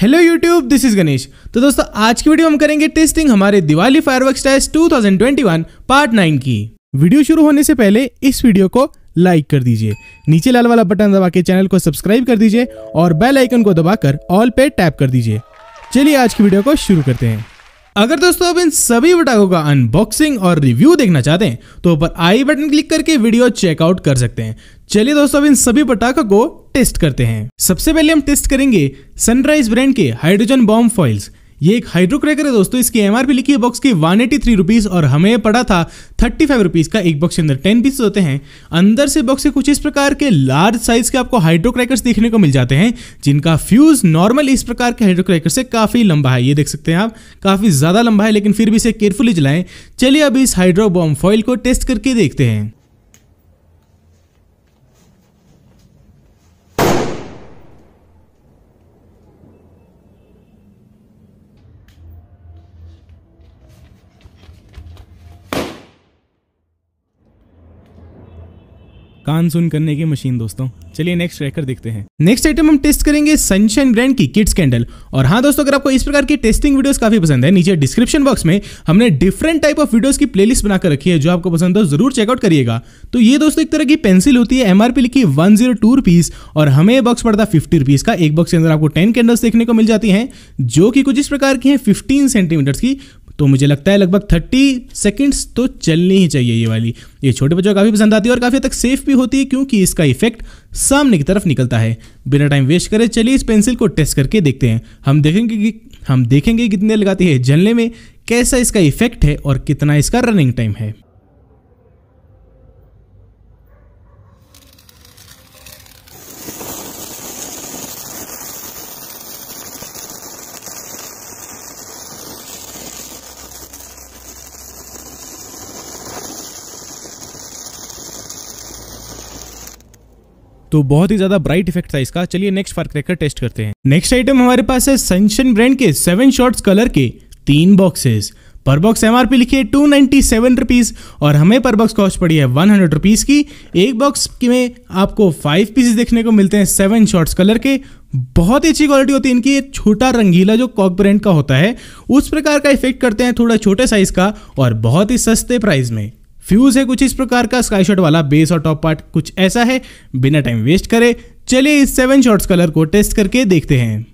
hello YouTube this is Ganesh तो दोस्तों आज की वीडियो हम करेंगे टेस्टिंग हमारे Diwali fireworks test two part 9 की वीडियो शुरू होने से पहले इस वीडियो को लाइक कर दीजिए नीचे लाल वाला बटन दबा के चैनल को सब्सक्राइब कर दीजिए और बेल आइकन को दबाकर ऑल पे टैप कर दीजिए चलिए आज की वीडियो को शुरू करते हैं अगर दोस्तों आप इन सभी पटाखों का अनबॉक्सिंग और रिव्यू देखना चाहते हैं तो ऊपर आई बटन क्लिक करके वीडियो चेकआउट कर सकते हैं चलिए दोस्तों अब इन सभी पटाखों को टेस्ट करते हैं सबसे पहले हम टेस्ट करेंगे सनराइज ब्रांड के हाइड्रोजन बॉम्ब फॉइल्स ये एक हाइड्रो है दोस्तों इसकी एमआरपी लिखी है बॉक्स की वन एटी थ्री रुपीज और हमें पड़ा था थर्टी फाइव रुपीज का एक बॉक्स के अंदर टेन पीस होते हैं अंदर से बॉक्स के कुछ इस प्रकार के लार्ज साइज के आपको हाइड्रो देखने को मिल जाते हैं जिनका फ्यूज नॉर्मल इस प्रकार के हाइड्रोक्रैकर से काफी लंबा है ये देख सकते हैं आप काफी ज्यादा लंबा है लेकिन फिर भी इसे केयरफुली चलाएं चलिए अब इस हाइड्रो बॉम्ब फॉइल को टेस्ट करके देखते हैं कान सुन करने की मशीन दोस्तों चलिए नेक्स्ट ट्रैकर देखते हैं नेक्स्ट आइटम हम टेस्ट करेंगे सनशाइन ब्रांड की किड्स कैंडल और हाँ दोस्तों अगर आपको इस प्रकार की टेस्टिंग वीडियोस काफी पसंद है नीचे डिस्क्रिप्शन बॉक्स में हमने डिफरेंट टाइप ऑफ वीडियोस की प्लेलिस्ट बनाकर रखी है जो आपको पसंद हो जरूर चेकआउट करिएगा तो ये दोस्तों एक तरह की पेंसिल होती है एमआरपी लिखी वन और हमें बॉक्स पड़ता है फिफ्टी रुपीज का एक बॉक्स के अंदर आपको टेन कैंडल्स देखने को मिल जाती है जो कि कुछ इस प्रकार की है फिफ्टीन सेंटीमीटर्स की तो मुझे लगता है लगभग थर्टी सेकेंड्स तो चलनी ही चाहिए ये वाली ये छोटे बच्चों को काफ़ी पसंद आती है और काफ़ी तक सेफ भी होती है क्योंकि इसका इफेक्ट सामने की तरफ निकलता है बिना टाइम वेस्ट करें चलिए इस पेंसिल को टेस्ट करके देखते हैं हम देखेंगे कि हम देखेंगे कितने लगाती है जलने में कैसा इसका इफेक्ट है और कितना इसका रनिंग टाइम है तो बहुत ही ज्यादा ब्राइट इफेक्ट था इसका चलिए नेक्स्ट फर्क क्रैकर टेस्ट करते हैं नेक्स्ट आइटम हमारे पास है सनशन ब्रांड के सेवन शॉर्ट्स कलर के तीन बॉक्सेस पर बॉक्स एमआरपी लिखी है टू नाइनटी सेवन रुपीज़ और हमें पर बॉक्स कॉस्ट पड़ी है वन हंड्रेड रुपीज़ की एक बॉक्स में आपको फाइव पीसेस देखने को मिलते हैं सेवन शॉर्ट्स कलर के बहुत ही अच्छी क्वालिटी होती है इनकी एक छोटा रंगीला जो कॉक ब्रांड का होता है उस प्रकार का इफेक्ट करते हैं थोड़ा छोटे साइज़ का और बहुत ही सस्ते प्राइस में फ्यूज है कुछ इस प्रकार का स्काई शॉट वाला बेस और टॉप पार्ट कुछ ऐसा है बिना टाइम वेस्ट करे चलिए इस सेवन शॉट्स कलर को टेस्ट करके देखते हैं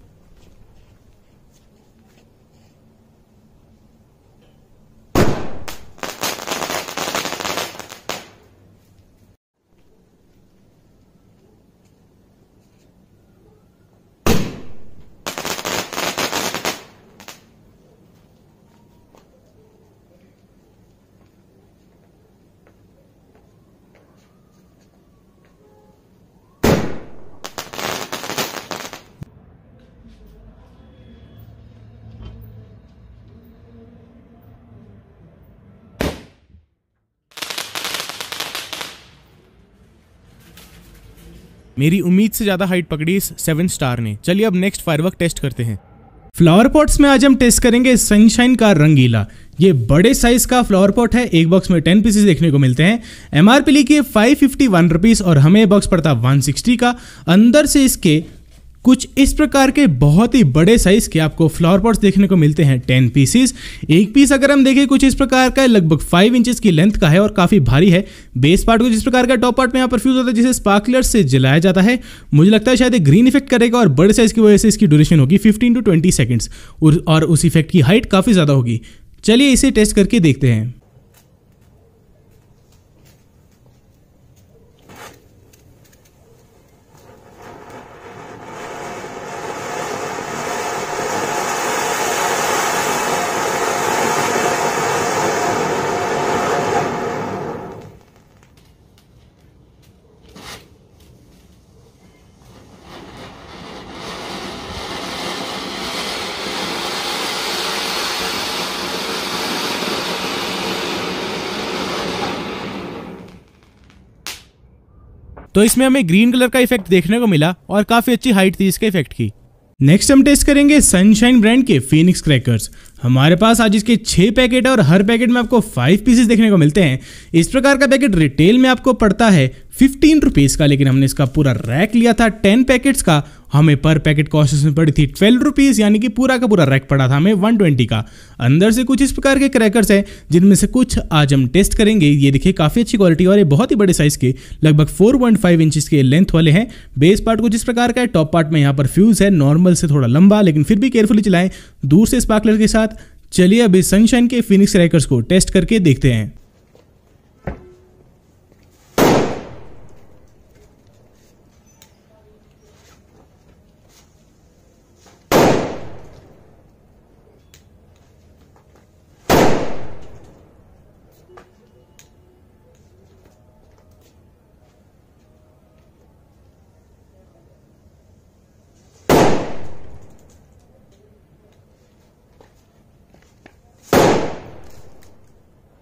मेरी उम्मीद से ज़्यादा हाइट पकड़ी इस सेवन स्टार ने चलिए अब नेक्स्ट फायरवर्क टेस्ट करते हैं फ्लावर पॉट्स में आज हम टेस्ट करेंगे सनशाइन का रंगीला ये बड़े साइज का फ्लावर पॉट है एक बॉक्स में टेन पीसेस देखने को मिलते हैं एमआरपी लिखिए फाइव फिफ्टी वन रुपीज़ और हमें बॉक्स पड़ता वन सिक्सटी का अंदर से इसके कुछ इस प्रकार के बहुत ही बड़े साइज के आपको फ्लावर पॉट्स देखने को मिलते हैं टेन पीसेस एक पीस अगर हम देखें कुछ इस प्रकार का लगभग फाइव इंचेस की लेंथ का है और काफी भारी है बेस पार्ट कुछ इस प्रकार का टॉप पार्ट में यहाँ पर फ्यूज होता है जिसे स्पार्कलर से जलाया जाता है मुझे लगता है शायद ग्रीन इफेक्ट करेगा और बड़े साइज की वजह से इसकी ड्यूरेशन होगी फिफ्टीन टू ट्वेंटी सेकेंड्स और उस इफेक्ट की हाइट काफी ज्यादा होगी चलिए इसे टेस्ट करके देखते हैं तो इसमें हमें ग्रीन कलर का इफेक्ट देखने को मिला और काफ़ी अच्छी हाइट थी इसके इफेक्ट की नेक्स्ट हम टेस्ट करेंगे सनशाइन ब्रांड के फिनिक्स क्रैकर्स हमारे पास आज इसके छह पैकेट है और हर पैकेट में आपको फाइव पीसेस देखने को मिलते हैं इस प्रकार का पैकेट रिटेल में आपको पड़ता है फिफ्टीन रुपीज़ का लेकिन हमने इसका पूरा रैक लिया था टेन पैकेट्स का हमें पर पैकेट कॉस्ट इसमें पड़ी थी ट्वेल्व रुपीज़ यानी कि पूरा का पूरा रैक पड़ा था हमें वन ट्वेंटी का अंदर से कुछ इस प्रकार के क्रैकर्स हैं जिनमें से कुछ आज हम टेस्ट करेंगे ये देखिए काफ़ी अच्छी क्वालिटी और ये बहुत ही बड़े साइज़ के लगभग फोर पॉइंट फाइव इंचज़ के लेंथ वाले हैं बेस पार्ट कुछ इस प्रकार का है टॉप पार्ट में यहाँ पर फ्यूज़ है नॉर्मल से थोड़ा लंबा लेकिन फिर भी केयरफुली चलाएं दूर से स्पार्कलर के साथ चलिए अभी सनशाइन के फिनिक्स क्रैकर्स को टेस्ट करके देखते हैं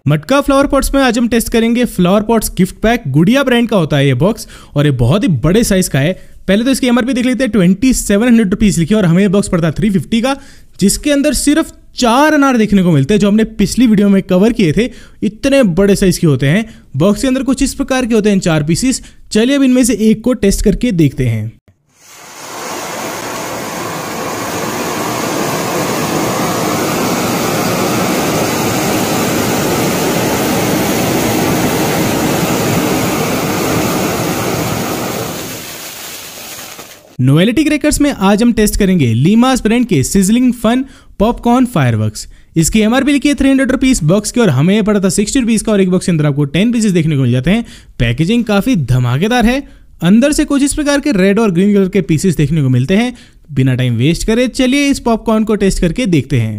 मटका फ्लावर पॉट्स में आज हम टेस्ट करेंगे flower pots gift pack Gudiya brand का होता है ये बॉक्स और ये बहुत ही बड़े साइज का है पहले तो इसकी एमआरपी देख लेते हैं ट्वेंटी सेवन हंड्रेड रुपीज लिखी और हमें बॉक्स पड़ता है थ्री फिफ्टी का जिसके अंदर सिर्फ चार अनार देखने को मिलते हैं जो हमने पिछली वीडियो में कवर किए थे इतने बड़े साइज के होते हैं बॉक्स के अंदर कुछ इस प्रकार के होते हैं चार पीसेस चलिए अब इनमें से एक को टेस्ट करके देखते हैं नोवेलिटी क्रैकर्स में आज हम टेस्ट करेंगे लीमास ब्रांड के सिजलिंग फन पॉपकॉर्न फायरवर्क्स इसकी एम आर लिखी है थ्री हंड्रेड रुपीज बॉक्स की और हमें यह पड़ा था सिक्सटी रुपीज का और एक बॉक्स के अंदर आपको टेन पीसेस देखने को मिल जाते हैं पैकेजिंग काफी धमाकेदार है अंदर से कुछ इस प्रकार के रेड और ग्रीन कलर के पीसेस देखने को मिलते हैं बिना टाइम वेस्ट करे चलिए इस पॉपकॉर्न को टेस्ट करके देखते हैं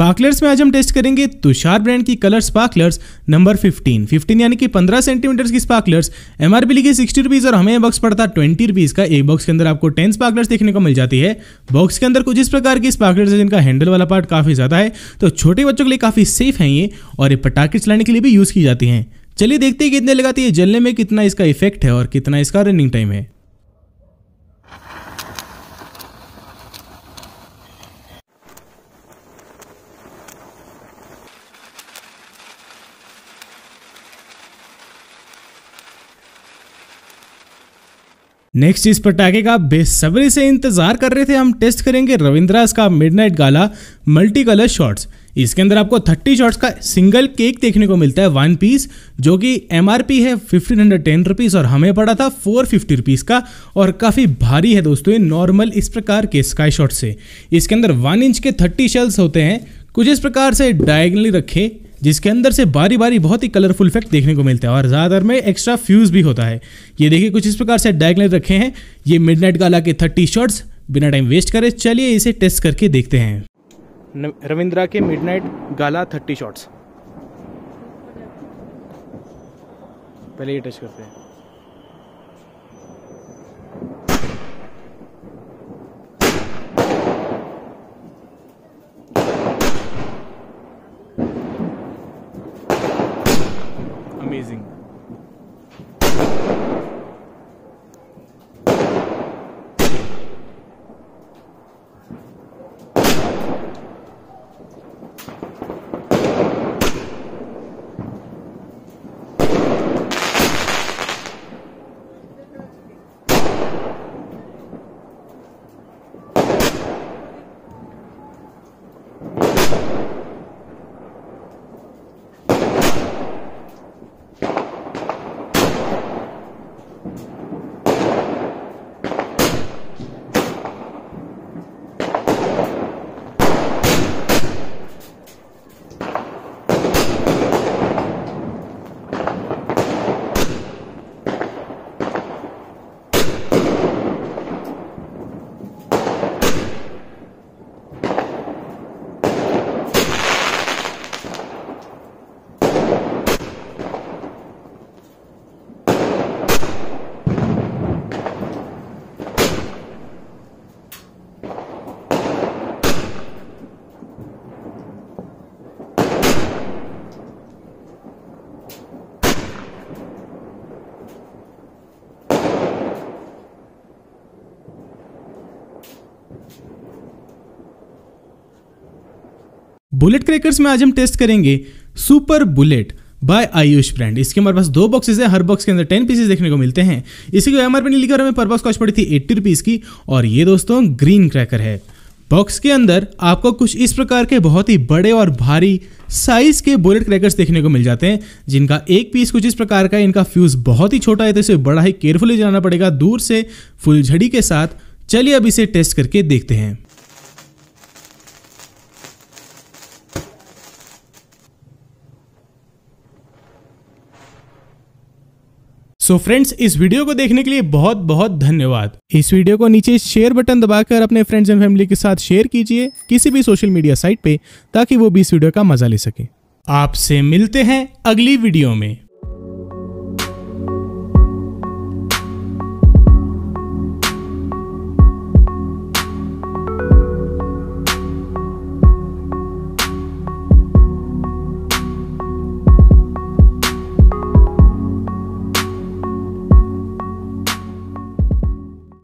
स्पार्कलर्स में आज हम टेस्ट करेंगे तुषार ब्रांड की कलर स्पार्कलर्स नंबर 15 15 यानी कि 15 सेंटीमीटर की स्पार्कलर्स एमआरपी लिखी सिक्सटी रुपीज़ और हमें बॉक्स पड़ता ट्वेंटी रुपीज़ का एक बॉक्स के अंदर आपको टेन स्पार्कलर्स देखने को मिल जाती है बॉक्स के अंदर कुछ इस प्रकार की स्पार्कलर्स है जिनका हैंडल वाला पार्ट काफ़ी ज़्यादा है तो छोटे बच्चों के लिए काफ़ी सेफ है ये और ये पटाखे चलाने के लिए भी यूज़ की जाती है चलिए देखते हैं कितने लगाती है जलने में कितना इसका इफेक्ट है और कितना इसका रनिंग टाइम है नेक्स्ट इस पटाखे का बेसब्री से इंतजार कर रहे थे हम टेस्ट करेंगे रविंद्रास का midnight gala multi colour shots इसके अंदर आपको 30 शॉट्स का सिंगल केक देखने को मिलता है वन पीस जो कि एमआरपी है फिफ्टीन हंड्रेड टेन रुपीज़ और हमें पड़ा था फोर फिफ्टी रुपीज़ का और काफ़ी भारी है दोस्तों ये नॉर्मल इस प्रकार के स्काई शॉट से इसके अंदर वन इंच के थर्टी शेल्स होते हैं कुछ इस प्रकार से डायगनली रखे जिसके अंदर से बारी बारी बहुत ही कलरफुल इफेक्ट देखने को मिलता है और ज़्यादातर में एक्स्ट्रा फ्यूज़ भी होता है ये देखिए कुछ इस प्रकार से डायग्नल रखे हैं ये मिडनाइट गाला के थर्टी शॉट्स बिना टाइम वेस्ट करे चलिए इसे टेस्ट करके देखते हैं रविंद्रा के मिडनाइट गाला थर्टी शॉट्स पहले ये टेस्ट करते हैं बुलेट क्रैकर्स में आज हम टेस्ट करेंगे super bullet by Ayush brand इसके हमारे पास दो बॉक्सेस हैं हर बॉक्स के अंदर टेन पीसेस देखने को मिलते हैं इसी को एम आर पी लिखा हमें पर बॉक्स कॉस्ट पड़ी थी एट्टी रुपीज़ की और ये दोस्तों ग्रीन क्रैकर है बॉक्स के अंदर आपको कुछ इस प्रकार के बहुत ही बड़े और भारी साइज के बुलेट क्रैकर्स देखने को मिल जाते हैं जिनका एक पीस कुछ इस प्रकार का इनका फ्यूज़ बहुत ही छोटा है तो इसे बड़ा ही केयरफुली जाना पड़ेगा दूर से फुलझड़ी के साथ चलिए अब इसे टेस्ट करके देखते हैं सो so फ्रेंड्स इस वीडियो को देखने के लिए बहुत बहुत धन्यवाद इस वीडियो को नीचे शेयर बटन दबाकर अपने फ्रेंड्स एंड फैमिली के साथ शेयर कीजिए किसी भी सोशल मीडिया साइट पे ताकि वो भी इस वीडियो का मजा ले सके आपसे मिलते हैं अगली वीडियो में